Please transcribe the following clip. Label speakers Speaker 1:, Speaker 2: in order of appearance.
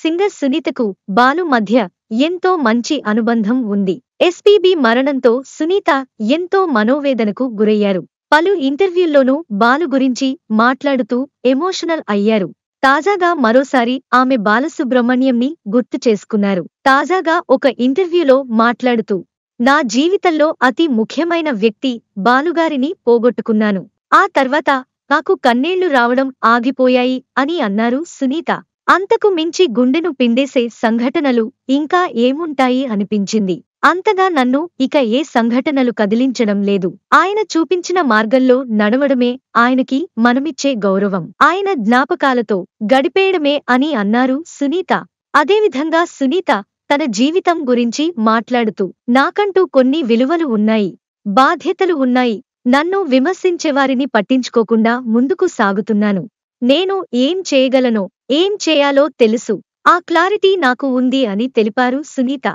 Speaker 1: singer సునీతకు Balu మధ్య ఎంతో మంచి అనుబంధం ఉంది ఎస్పీబీ మరణంతో సునీత ఎంతో మనోవేదనకు గురయ్యారు పలు ఇంటర్వ్యూల్లోనూ బాలు గురించి మాట్లాడుతూ ఎమోషనల్ అయ్యారు తాజాగా మరోసారి ఆమె బాలసుబ్రహ్మణ్యంని గుర్తు చేసుకున్నారు తాజాగా ఒక ఇంటర్వ్యూలో మాట్లాడుతూ నా జీవితంలో అతి ముఖ్యమైన వ్యక్తి బాలుగారిని పోగొట్టుకున్నాను ఆ తర్వాత నాకు కన్నేళ్లు రావడం ఆగిపోయాయి అని అన్నారు సునీత అంతకు మించి గుండెను పిండేసే సంఘటనలు ఇంకా ఏముంటాయి అనిపించింది అంతగా నన్ను ఇక ఏ సంఘటనలు కదిలించడం లేదు ఆయన చూపించిన మార్గంలో నడవడమే ఆయనకి మనమిచ్చే గౌరవం ఆయన జ్ఞాపకాలతో గడిపేయడమే అని అన్నారు సునీత అదేవిధంగా సునీత తన జీవితం గురించి మాట్లాడుతూ నాకంటూ కొన్ని విలువలు ఉన్నాయి బాధ్యతలు ఉన్నాయి నన్ను విమర్శించేవారిని పట్టించుకోకుండా ముందుకు సాగుతున్నాను నేను ఏం చేయగలనో ఏం చేయాలో తెలుసు ఆ క్లారిటీ నాకు ఉంది అని తెలిపారు సునీత